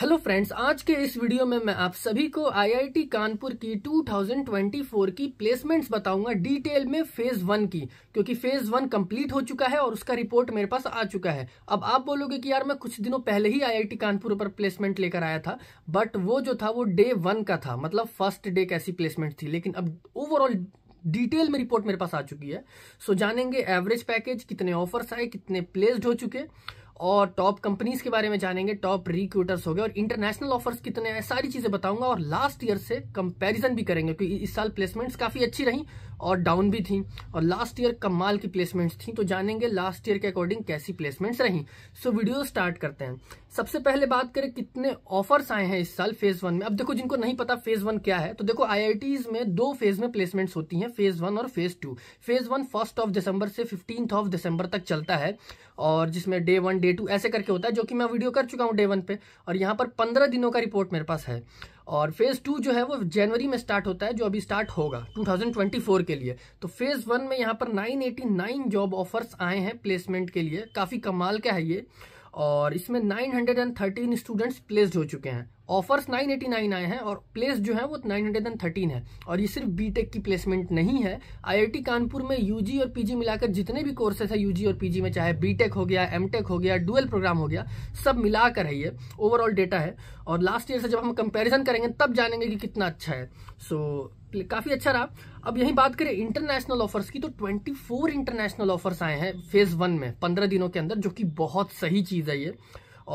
hello friends आज के इस वीडियो में मैं आप सभी को आईआईटी कानपुर की 2024 की प्लेसमेंट्स बताऊंगा डिटेल में फेज वन की क्योंकि फेज वन कंप्लीट हो चुका है और उसका रिपोर्ट मेरे पास आ चुका है अब आप बोलोगे कि यार मैं कुछ दिनों पहले ही आईआईटी कानपुर पर प्लेसमेंट लेकर आया था बट वो जो था वो डे वन का था मतलब फर्स्ट डे कैसी प्लेसमेंट थी लेकिन अब ओवरऑल डिटेल में रिपोर्ट मेरे पास आ चुकी है सो जानेंगे एवरेज पैकेज कितने ऑफर्स आए कितने प्लेस्ड हो चुके और टॉप कंपनीज के बारे में जानेंगे टॉप रिक्रूटर्स हो गए और इंटरनेशनल ऑफर्स कितने हैं सारी चीजें बताऊंगा और लास्ट ईयर से कंपैरिजन भी करेंगे क्योंकि इस साल प्लेसमेंट्स काफी अच्छी रही और डाउन भी थी और लास्ट ईयर कमाल की प्लेसमेंट्स थी तो जानेंगे लास्ट ईयर के अकॉर्डिंग कैसी प्लेसमेंट्स रही सो वीडियो स्टार्ट करते हैं सबसे पहले बात करें कितने ऑफर्स आए हैं इस साल फेज वन में अब देखो जिनको नहीं पता फेज वन क्या है तो देखो आई में दो फेज में प्लेसमेंट्स होती हैं फेज वन और phase two phase one first of December से फिफ्टींथ ऑफ दिसंबर तक चलता है और जिसमें डे वन डे टू ऐसे करके होता है जो कि मैं वीडियो कर चुका हूँ डे वन पे और यहाँ पर पंद्रह दिनों का रिपोर्ट मेरे पास है और फेज़ टू जो है वो जनवरी में स्टार्ट होता है जो अभी स्टार्ट होगा 2024 के लिए तो फेज़ वन में यहाँ पर 989 जॉब ऑफर्स आए हैं प्लेसमेंट के लिए काफ़ी कमाल का है ये और इसमें 913 स्टूडेंट्स प्लेस्ड हो चुके हैं ऑफर्स 989 आए हैं और प्लेस जो है वो 913 है और ये सिर्फ बीटेक की प्लेसमेंट नहीं है आईआईटी कानपुर में यूजी और पीजी मिलाकर जितने भी कोर्सेज है यूजी और पीजी में चाहे बीटेक हो गया एमटेक हो गया डुअल प्रोग्राम हो गया सब मिलाकर है ये ओवरऑल डेटा है और लास्ट ईयर से जब हम कंपेरिजन करेंगे तब जानेंगे कि कितना अच्छा है सो so, काफ़ी अच्छा रहा अब यही बात करें इंटरनेशनल ऑफर्स की तो 24 इंटरनेशनल ऑफर्स आए हैं फेज़ वन में 15 दिनों के अंदर जो कि बहुत सही चीज़ है ये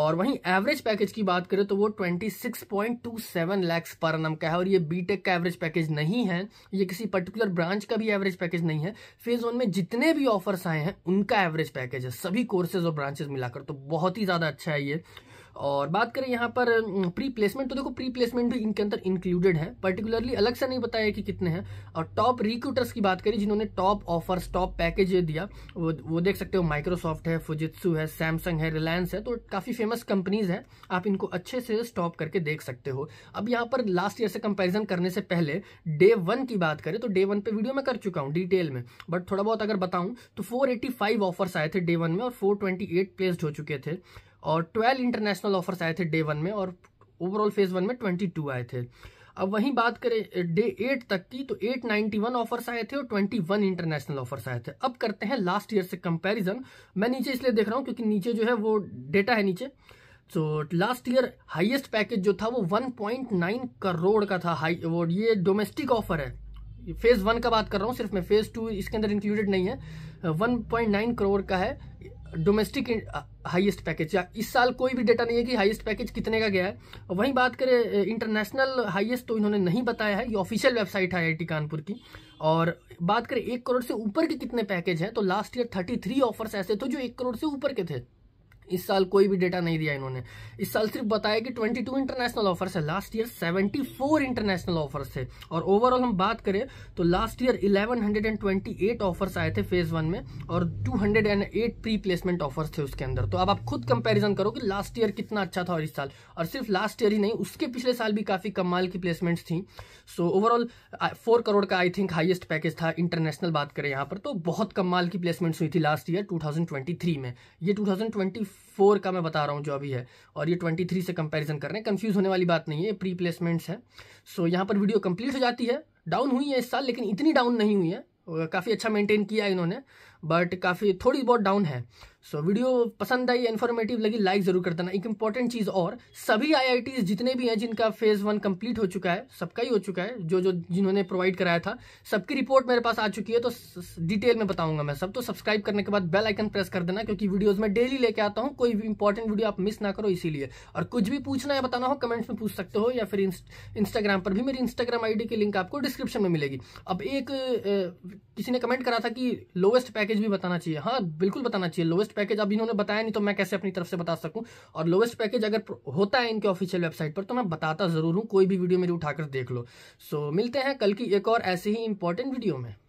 और वहीं एवरेज पैकेज की बात करें तो वो 26.27 लाख पर एनम का है और ये बीटेक का एवरेज पैकेज नहीं है ये किसी पर्टिकुलर ब्रांच का भी एवरेज पैकेज नहीं है फेज वन में जितने भी ऑफर्स आए हैं उनका एवरेज पैकेज है सभी कोर्सेज और ब्रांचेज मिलाकर तो बहुत ही ज़्यादा अच्छा है ये और बात करें यहाँ पर प्री प्लेसमेंट तो देखो प्री प्लेसमेंट भी इनके अंदर इंक्लूडेड है पर्टिकुलरली अलग से नहीं बताया कि कितने हैं और टॉप रिक्रूटर्स की बात करी जिन्होंने टॉप ऑफर्स टॉप पैकेज दिया वो वो देख सकते हो माइक्रोसॉफ्ट है फुजित्सु है सैमसंग है रिलायंस है तो काफ़ी फेमस कंपनीज हैं आप इनको अच्छे से स्टॉप करके देख सकते हो अब यहाँ पर लास्ट ईयर से कंपेरिजन करने से पहले डे वन की बात करें तो डे वन पर वीडियो मैं कर चुका हूँ डिटेल में बट थोड़ा बहुत अगर बताऊँ तो फोर ऑफर्स आए थे डे वन में और फोर ट्वेंटी हो चुके थे और ट्वेल्व इंटरनेशनल ऑफर्स आए थे डे वन में और ओवरऑल फेज वन में ट्वेंटी टू आए थे अब वहीं बात करें डे एट तक की तो एट नाइन्टी वन ऑफर्स आए थे और ट्वेंटी वन इंटरनेशनल ऑफर्स आए थे अब करते हैं लास्ट ईयर से कंपैरिजन मैं नीचे इसलिए देख रहा हूँ क्योंकि नीचे जो है वो डेटा है नीचे तो लास्ट ईयर हाईएस्ट पैकेज जो था वो नाइन करोड़ का था हाई वो ये डोमेस्टिक ऑफर है फेज वन का बात कर रहा हूँ सिर्फ मैं फेज टू इसके अंदर इंक्लूडेड नहीं है 1.9 uh, करोड़ का है डोमेस्टिक हाईएस्ट पैकेज या इस साल कोई भी डेटा नहीं है कि हाईएस्ट पैकेज कितने का गया है वहीं बात करें इंटरनेशनल हाईएस्ट तो इन्होंने नहीं बताया है ये ऑफिशियल वेबसाइट है आई कानपुर की और बात करें एक करोड़ से ऊपर के कितने पैकेज हैं तो last year thirty three offers ऐसे थे जो एक करोड़ से ऊपर के थे इस साल कोई भी डेटा नहीं दिया इन्होंने इस साल सिर्फ बताया कि 22 इंटरनेशनल ऑफर्स है लास्ट ईयर 74 इंटरनेशनल ऑफर्स थे और ओवरऑल हम बात करें तो लास्ट ईयर 1128 ऑफर्स आए थे फेज वन में और 208 प्री प्लेसमेंट ऑफर्स थे उसके अंदर तो अब आप खुद कंपेरिजन करो कि लास्ट ईयर कितना अच्छा था और इस साल और सिर्फ लास्ट ईयर ही नहीं उसके पिछले साल भी काफ़ी कमाल की प्लेसमेंट थी सो ओवरऑल फोर करोड़ का आई थिंक हाइएस्ट पैकेज था इंटरनेशनल बात करें यहां पर तो बहुत कमाल की प्लेसमेंट्स हुई थी लास्ट ईयर 2023 में ये 2024 फोर का मैं बता रहा हूँ जो अभी है और ये ट्वेंटी थ्री से कंपैरिजन कर रहे हैं कंफ्यूज होने वाली बात नहीं है प्री प्लेसमेंट्स है सो so, यहाँ पर वीडियो कंप्लीट हो जाती है डाउन हुई है इस साल लेकिन इतनी डाउन नहीं हुई है काफ़ी अच्छा मेंटेन किया है इन्होंने बट काफ़ी थोड़ी बहुत डाउन है सो so, वीडियो पसंद आई इन्फॉर्मेटिव लगी लाइक जरूर कर देना एक इंपॉर्टेंट चीज़ और सभी आई जितने भी हैं जिनका फेज वन कंप्लीट हो चुका है सबका ही हो चुका है जो जो जिन्होंने प्रोवाइड कराया था सबकी रिपोर्ट मेरे पास आ चुकी है तो डिटेल में बताऊंगा मैं सब तो सब्सक्राइब करने के बाद बेल आइकन प्रेस कर देना क्योंकि वीडियोज में डेली लेके आता हूँ कोई भी इंपॉर्टेंट वीडियो आप मिस ना करो इसीलिए और कुछ भी पूछना या बताना हो कमेंट्स में पूछ सकते हो या फिर इंस्टाग्राम पर भी मेरी इंस्टाग्राम आई की लिंक आपको डिस्क्रिप्शन में मिलेगी अब एक किसी ने कमेंट करा था कि लोवेस्ट पैकेज भी बताना चाहिए हाँ बिल्कुल बताना चाहिए लोवेस्ट लोवेस्ट पैकेज अब इन्होंने बताया नहीं तो मैं कैसे अपनी तरफ से बता सकूं और लोवेस्ट पैकेज अगर होता है इनके ऑफिशियल वेबसाइट पर तो मैं बताता ज़रूर हूँ कोई भी वीडियो मेरी उठाकर देख लो सो so, मिलते हैं कल की एक और ऐसी ही इंपॉर्टेंट वीडियो में